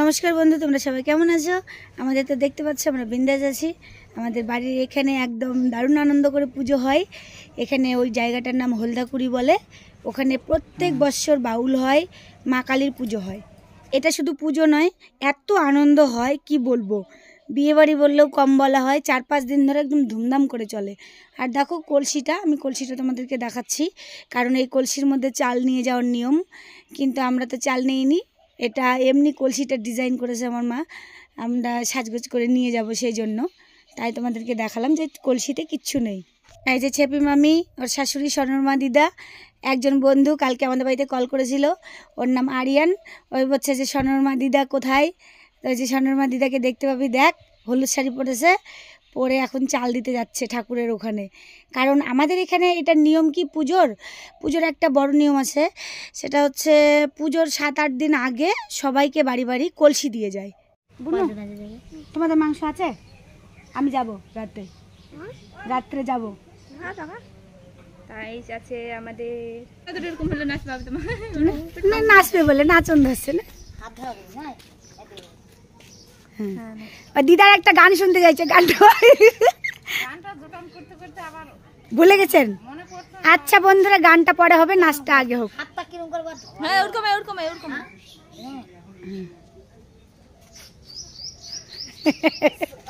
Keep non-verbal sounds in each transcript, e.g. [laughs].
নমস্কার বন্ধু তোমরা সবাই কেমন আছো আমাদের তো দেখতে পাচ্ছ আমরা বিন্দাস আছি আমাদের বাড়ির এখানে একদম দারুণ আনন্দ করে পুজো হয় এখানে ওই জায়গাটার নাম হলদাকুড়ি বলে ওখানে প্রত্যেক বৎসর বাউল হয় মা কালীর পুজো হয় এটা শুধু পুজো নয় এত আনন্দ হয় কি বলবো বিয়েবাড়ি বললেও কম বলা হয় চার পাঁচ দিন ধরে একদম ধুমধাম করে চলে আর দেখো কলসিটা আমি কলসিটা তোমাদেরকে দেখাচ্ছি কারণ এই কলসির মধ্যে চাল নিয়ে যাওয়ার নিয়ম কিন্তু আমরা তো চাল নিইনি এটা এমনি কলসিটা ডিজাইন করেছে আমার মা আমরা সাজগোজ করে নিয়ে যাব সেই জন্য তাই তোমাদেরকে দেখালাম যে কলসিতে কিচ্ছু নেই এই যে ছেপি মামি ওর শাশুড়ি স্বর্ণমা দিদা একজন বন্ধু কালকে আমাদের বাড়িতে কল করেছিল ওর নাম আরিয়ান ওই বলছে যে স্বর্ণমা দিদা কোথায় ওই যে স্বর্ণমা দিদাকে দেখতে পাবি দেখ হলুদ শাড়ি পরেছে পরে এখন চাল দিতে যাচ্ছে ঠাকুরের ওখানে কারণ আমাদের এখানে এটা নিয়ম কি পুজোর পুজোর একটা বড় নিয়ম আছে সেটা হচ্ছে পুজোর সাত আট দিন আগে সবাইকে বাড়ি বাড়ি কলসি দিয়ে যায় তোমাদের মাংস আছে আমি যাব রাত্রে রাত্রে যাব আছে আমাদের নাচবে না নাচবে বলে নাচন ধরছে না দিদার একটা গান শুনতে চাইছে গানটা বলে গেছেন আচ্ছা বন্ধুরা গানটা পরে হবে নাচটা আগে হোক হ্যাঁ, হ্যাঁ, হ্যাঁ, হ্যাঁ।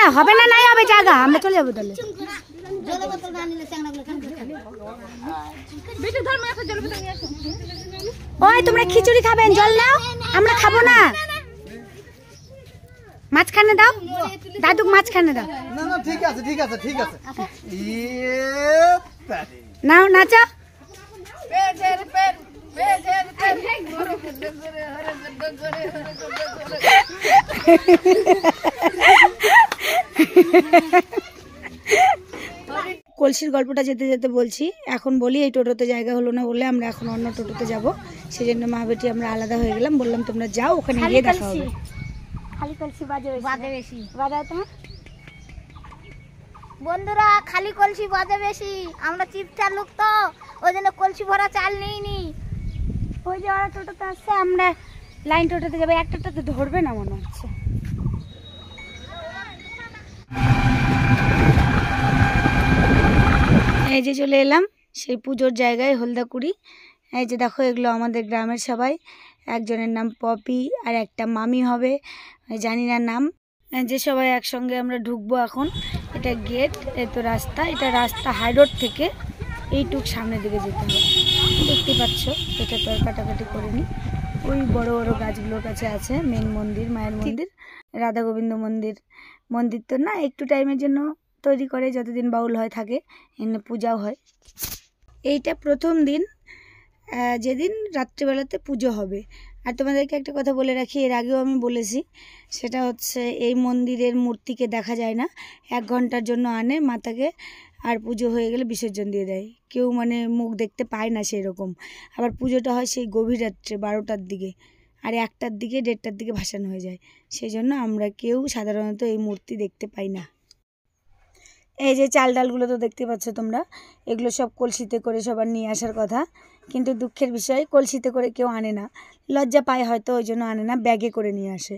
না হবে না নাই হবে জায়গা আমরা চলে যাবো তাহলে ওই তোমরা খিচুড়ি খাবে জল নাও আমরা খাবো না মাঝখানে দাও দাদুক মাঝখানে দাও ঠিক আছে ঠিক আছে ঠিক আছে নাও নাচো [laughs] [laughs] কলসির গল্পটা যেতে যেতে বলছি এখন বলি এই টোটোতে জায়গা হলো না বলে আমরা এখন অন্য টোটোতে যাব সেই জন্য মা বেটি আমরা আলাদা হয়ে গেলাম বললাম তোমরা যাও ওখানে গিয়ে দেখা হবে খালি কলসি বাজে বেশি বাজাও তোমার বন্ধুরা খালি কলসি বাজে বেশি আমরা চিপচার লোক তো ওই জন্য কলসি ভরা চাল নিইনি ওই যে ওরা টোটোতে আসছে আমরা লাইন টোটোতে যাবো একটা টোটোতে ধরবে না মনে হচ্ছে এই যে চলে এলাম সেই পুজোর জায়গায় হলদাকুড়ি এই যে দেখো এগুলো আমাদের গ্রামের সবাই একজনের নাম পপি আর একটা মামি হবে জানি না নাম যে সবাই একসঙ্গে আমরা ঢুকবো এখন এটা গেট তো রাস্তা এটা রাস্তা হাইরোড থেকে এইটুক সামনের দিকে যেতে হবে দেখতে পাচ্ছ এটা তো আর কাটাকাটি করিনি ওই বড় বড় গাছগুলোর কাছে আছে মেন মন্দির মায়ের মন্দির রাধা গোবিন্দ মন্দির মন্দির তো না একটু টাইমের জন্য তৈরি করে যতদিন বাউল হয় থাকে পূজাও হয় এইটা প্রথম দিন যেদিন রাত্রিবেলাতে পুজো হবে আর তোমাদেরকে একটা কথা বলে রাখি এর আগেও আমি বলেছি সেটা হচ্ছে এই মন্দিরের মূর্তিকে দেখা যায় না এক ঘন্টার জন্য আনে মাতাকে আর পুজো হয়ে গেলে বিসর্জন দিয়ে দেয় কেউ মানে মুখ দেখতে পায় না সেই রকম আবার পুজোটা হয় সেই গভীর রাত্রে বারোটার দিকে আর একটার দিকে দেড়টার দিকে ভাসান হয়ে যায় সেই জন্য আমরা কেউ সাধারণত এই মূর্তি দেখতে পাই না এই যে চাল ডালগুলো তো দেখতে পাচ্ছ তোমরা এগুলো সব কলসিতে করে সবার নিয়ে আসার কথা কিন্তু দুঃখের বিষয় কলসিতে করে কেউ আনে না লজ্জা পায় হয়তো ওই জন্য আনে না ব্যাগে করে নিয়ে আসে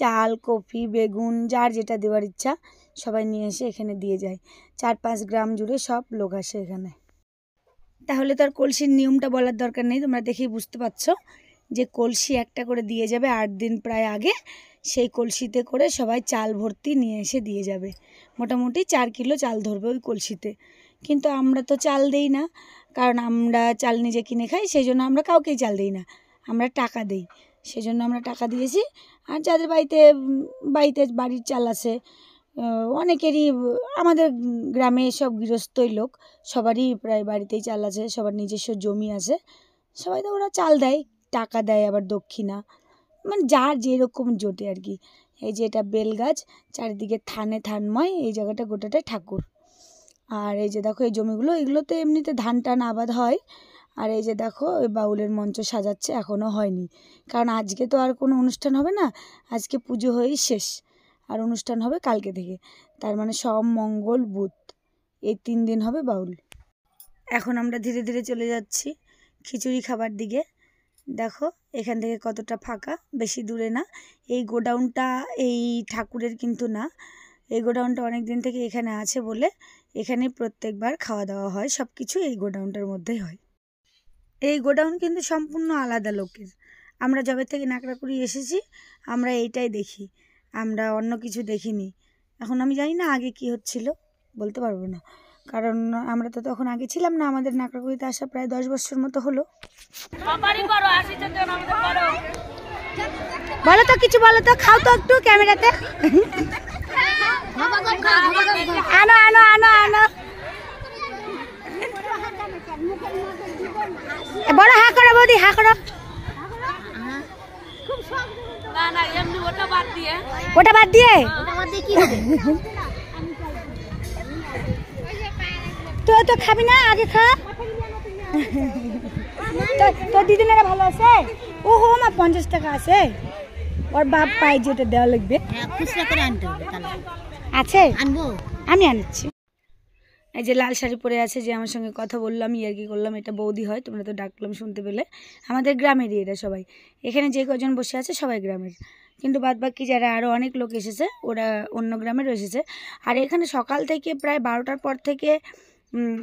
চাল কফি বেগুন যার যেটা দেওয়ার ইচ্ছা সবাই নিয়ে এসে এখানে দিয়ে যায় চার পাঁচ গ্রাম জুড়ে সব লোক আসে এখানে তাহলে তো আর কলসির নিয়মটা বলার দরকার নেই তোমরা দেখেই বুঝতে পারছো যে কলসি একটা করে দিয়ে যাবে আট দিন প্রায় আগে সেই কলসিতে করে সবাই চাল ভর্তি নিয়ে এসে দিয়ে যাবে মোটামুটি চার কিলো চাল ধরবে ওই কলসিতে কিন্তু আমরা তো চাল দেই না কারণ আমরা চাল নিজে কিনে খাই সেই জন্য আমরা কাউকেই চাল দিই না আমরা টাকা দিই সেই জন্য আমরা টাকা দিয়েছি আর যাদের বাড়িতে বাড়িতে বাড়ির চাল আছে অনেকেরই আমাদের গ্রামে সব গৃহস্থই লোক সবারই প্রায় বাড়িতেই চাল আছে সবার নিজস্ব জমি আছে সবাই তো ওরা চাল দেয় টাকা দেয় আবার দক্ষিণা মানে যার যেরকম জোটে আর কি এই যে এটা বেল গাছ চারিদিকে থানে থানময় এই জায়গাটা গোটাটাই ঠাকুর আর এই যে দেখো এই জমিগুলো এগুলোতে এমনিতে ধান টান আবাদ হয় আর এই যে দেখো ওই বাউলের মঞ্চ সাজাচ্ছে এখনও হয়নি কারণ আজকে তো আর কোনো অনুষ্ঠান হবে না আজকে পুজো হয়েই শেষ আর অনুষ্ঠান হবে কালকে থেকে তার মানে সব মঙ্গল বুধ এই তিন দিন হবে বাউল এখন আমরা ধীরে ধীরে চলে যাচ্ছি খিচুড়ি খাবার দিকে দেখো এখান থেকে কতটা ফাঁকা বেশি দূরে না এই গোডাউনটা এই ঠাকুরের কিন্তু না এই গোডাউনটা অনেক দিন থেকে এখানে আছে বলে এখানে প্রত্যেকবার খাওয়া দাওয়া হয় সব কিছু এই গোডাউনটার মধ্যেই হয় এই গোডাউন কিন্তু সম্পূর্ণ আলাদা লোকের আমরা জবে থেকে নাকড়াকুড়ি এসেছি আমরা এইটাই দেখি আমরা অন্য কিছু দেখিনি এখন আমি জানি না আগে কি হচ্ছিল বলতে পারবো না কারণ আমরা তো তখন আগে ছিলাম না আমাদের নাকড়াকুড়িতে আসা প্রায় দশ বছর মতো হলো বলো তো কিছু বলো তো খাও তো একটু ক্যামেরাতে আনো আনো আনো আনো বড় হা করো বৌদি হা করো ওটা বাদ দিয়ে ওটা বাদ দিয়ে তো খাবি না আগে খা তোর দিদিনারা ভালো আছে ও হো আমার পঞ্চাশ টাকা আছে ওর বাপ পাই যেটা দেওয়া লাগবে হ্যাঁ, আছে আনবো আমি আনছি এই যে লাল শাড়ি পরে আছে যে আমার সঙ্গে কথা বললাম ইয়ার্কি করলাম এটা বৌদি হয় তোমরা তো ডাকলাম শুনতে পেলে আমাদের গ্রামেরই এটা সবাই এখানে যে কজন বসে আছে সবাই গ্রামের কিন্তু বাদবাকি যারা আরও অনেক লোক এসেছে ওরা অন্য গ্রামের এসেছে আর এখানে সকাল থেকে প্রায় বারোটার পর থেকে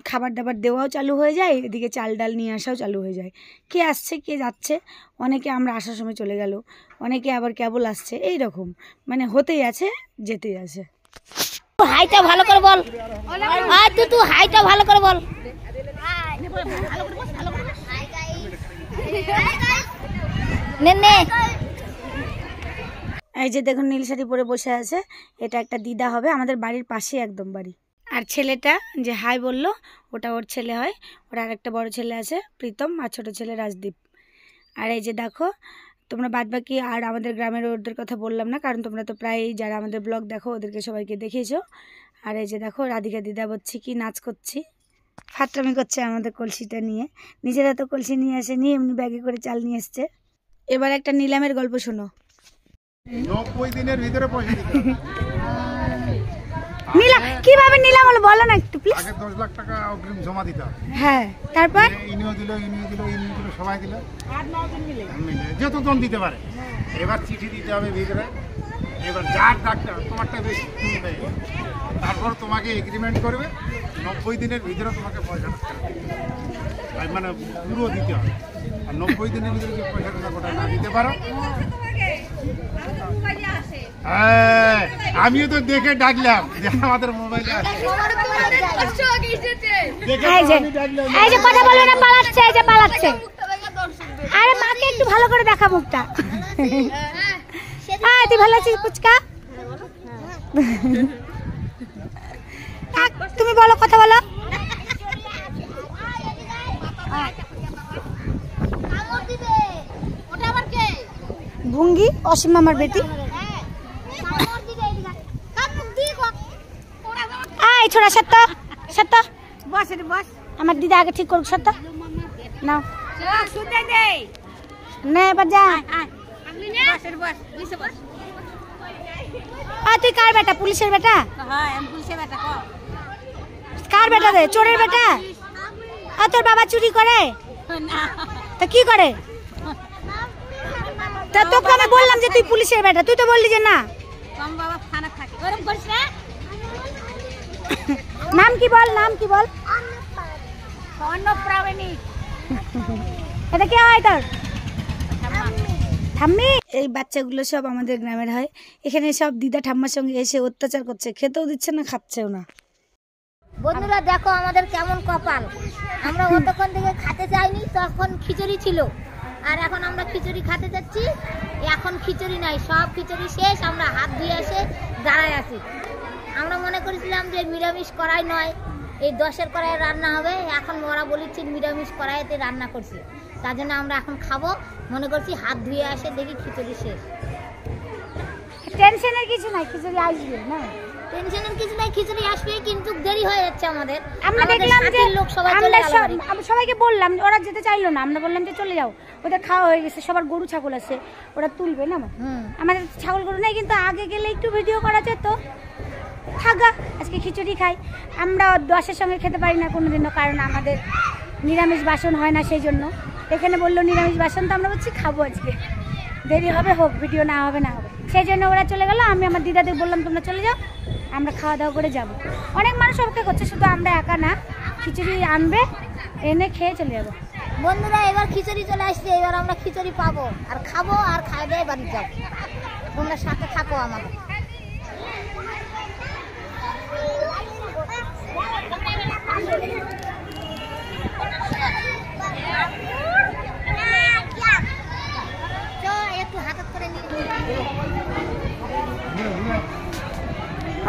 খাবার দাবার দেওয়াও চালু হয়ে যায় এদিকে চাল ডাল নিয়ে আসাও চালু হয়ে যায় কে আসছে কে যাচ্ছে অনেকে আমরা আসার সময় চলে গেল অনেকে আবার কেবল আসছে এই রকম মানে হতেই আছে যেতেই আছে হাইটা ভালো করে বল আর তুই তুই হাইটা ভালো করে বল এই যে দেখুন নীল শাড়ি পরে বসে আছে এটা একটা দিদা হবে আমাদের বাড়ির পাশে একদম বাড়ি আর ছেলেটা যে হাই বলল ওটা ওর ছেলে হয় ওর আর একটা বড় ছেলে আছে প্রীতম আর ছোটো ছেলে রাজদীপ আর এই যে দেখো তোমরা বাদ বাকি আর আমাদের গ্রামের ওদের কথা বললাম না কারণ তোমরা তো প্রায় যারা আমাদের ব্লগ দেখো ওদেরকে সবাইকে দেখিয়েছো আর এই যে দেখো রাধিকা দিদা বলছি কি নাচ করছি ফাটরামি করছে আমাদের কলসিটা নিয়ে নিজেরা তো কলসি নিয়ে আসে নিয়ে এমনি ব্যাগে করে চাল নিয়ে এসছে এবার একটা নিলামের গল্প শোনো নব্বই দিনের ভিতরে নিলাম কিভাবে নিলাম হলো বলো না একটু প্লিজ আগে 10 লাখ টাকা অগ্রিম জমা দিতে হ্যাঁ তারপর ইনিও দিল ইনিও দিল ইনিও দিল সবাই দিল আর নজন মিলে যত জন দিতে পারে এবার চিঠি দিতে হবে ভিতরে এবার যার ডাক্তার তোমারটা বেশি তারপর তোমাকে এগ্রিমেন্ট করবে নব্বই দিনের ভিতরে তোমাকে পয়সা মানে পুরো দিতে হবে আর নব্বই দিনের ভিতরে যে পয়সাটা গোটা না দিতে পারো আচ্ছা, আমিও তো দেখে ডাকলাম আমাদের মোবাইল কথা বলবে না পালাচ্ছে এই যে পালাচ্ছে আরে মাকে একটু ভালো করে দেখা মুখটা হ্যাঁ তুই ভালো আছিস পুচকা তুমি বলো কথা বলো ভুঙ্গি অসীম আমার বেটি ছোড়া সত্য সত্য বস বস আমার দিদা আগে ঠিক করুক সত্য নাও তুই কার বেটা পুলিশের বেটা হ্যাঁ, কার বেটা চোরের বেটা তোর বাবা চুরি করে তা কি করে তোকে আমি বললাম যে তুই পুলিশের বেটা তুই তো বললি যে না বাবা থাকে না নাম কি বল নাম কি বল এটা কে হয় তোর ঠাম্মি এই বাচ্চাগুলো সব আমাদের গ্রামের হয় এখানে সব দিদা ঠাম্মার সঙ্গে এসে অত্যাচার করছে খেতেও দিচ্ছে না খাচ্ছেও না বন্ধুরা দেখো আমাদের কেমন কপাল আমরা অতক্ষণ থেকে খেতে চাইনি তখন খিচুড়ি ছিল আর এখন আমরা খিচুড়ি খেতে যাচ্ছি এখন খিচুড়ি নাই সব খিচুড়ি শেষ আমরা হাত ধুয়ে এসে দাঁড়ায় আছি আমরা মনে করেছিলাম যে নিরামিষ করাই নয় এই দশের কড়াই রান্না হবে এখন ওরা বলেছি নিরামিষ কড়াইতে রান্না করছি তার জন্য আমরা এখন খাবো মনে করছি হাত ধুয়ে আসে দেখি খিচুড়ি শেষ টেনশনের কিছু নাই খিচুড়ি আসবে না টেনশনের কিছু নাই খিচুড়ি আসবে কিন্তু দেরি হয়ে যাচ্ছে আমাদের আমরা দেখলাম যে লোক সবাই সবাইকে বললাম ওরা যেতে চাইলো না আমরা বললাম যে চলে যাও ওদের খাওয়া হয়ে গেছে সবার গরু ছাগল আছে ওরা তুলবে না আমাদের ছাগল গরু নাই কিন্তু আগে গেলে একটু ভিডিও করা যেত থাকা আজকে খিচুড়ি খাই আমরা দশের সঙ্গে খেতে পারি না কোনো দিনও কারণ আমাদের নিরামিষ বাসন হয় না সেই জন্য এখানে বললো নিরামিষ বাসন তো আমরা বলছি খাবো আজকে দেরি হবে হোক ভিডিও না হবে না হবে সেই জন্য ওরা চলে গেল আমি আমার দিদাদের বললাম তোমরা চলে যাও আমরা খাওয়া দাওয়া করে যাব। অনেক মানুষ অপেক্ষা করছে শুধু আমরা একা না খিচুড়ি আনবে এনে খেয়ে চলে যাবো বন্ধুরা এবার খিচুড়ি চলে আসছে এবার আমরা খিচুড়ি পাবো আর খাবো আর খাওয়া দাওয়া বাড়ি যাবো তোমরা সাথে থাকো আমার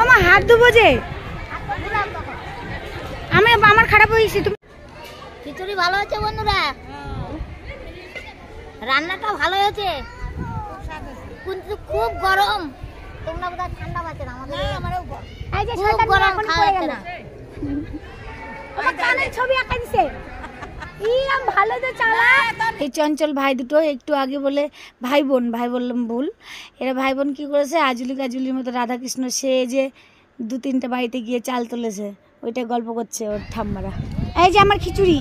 আমার হাত ধুবো যে আমি আমার খারাপ হয়েছি তুমি খিচুড়ি ভালো হয়েছে বন্ধুরা রান্নাটা ভালো হয়েছে কিন্তু খুব গরম তোমরা বোধহয় ঠান্ডা পাচ্ছে না আমাদের খুব গরম খাওয়া যাচ্ছে না ছবি আঁকা দিছে এই চঞ্চল ভাই দুটো একটু আগে বলে ভাই বোন ভাই বললাম ভুল এরা ভাই বোন কী করেছে আজুলি কাজুলির মতো রাধাকৃষ্ণ সে যে দু তিনটা বাড়িতে গিয়ে চাল তুলেছে ওইটা গল্প করছে ওর ঠাম্মারা এই যে আমার খিচুড়ি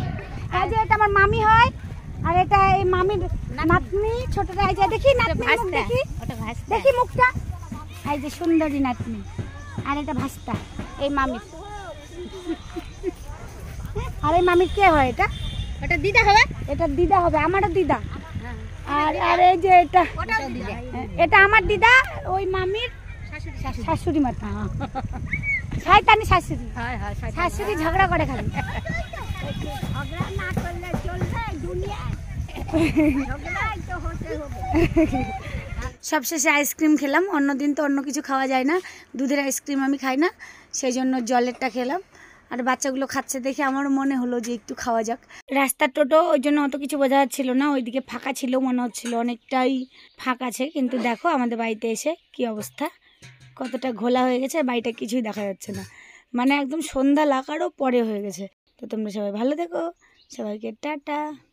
এই যে এটা আমার মামি হয় আর এটা এই মামির নাতনি ছোটটা এই যে দেখি দেখি মুখটা এই যে সুন্দরী নাতনি আর এটা ভাস্তা এই মামির আর এই মামির কে হয় এটা এটা দিদা হবে এটা দিদা হবে আমারও দিদা আর আর এই যে এটা এটা আমার দিদা ওই মামির শাশুড়ি মাতা শয়তানি শাশুড়ি শাশুড়ি ঝগড়া করে খালি সবশেষে আইসক্রিম খেলাম অন্য দিন তো অন্য কিছু খাওয়া যায় না দুধের আইসক্রিম আমি খাই না সেই জন্য জলেরটা খেলাম আর বাচ্চাগুলো খাচ্ছে দেখে আমার মনে হলো যে একটু খাওয়া যাক রাস্তার টোটো ওই জন্য অত কিছু বোঝা যাচ্ছিল না ওইদিকে ফাঁকা ছিল মনে হচ্ছিল অনেকটাই ফাঁকা আছে কিন্তু দেখো আমাদের বাড়িতে এসে কি অবস্থা কতটা ঘোলা হয়ে গেছে বাড়িটা কিছুই দেখা যাচ্ছে না মানে একদম সন্ধ্যা লাগারও পরে হয়ে গেছে তো তোমরা সবাই ভালো দেখো সবাইকে টাটা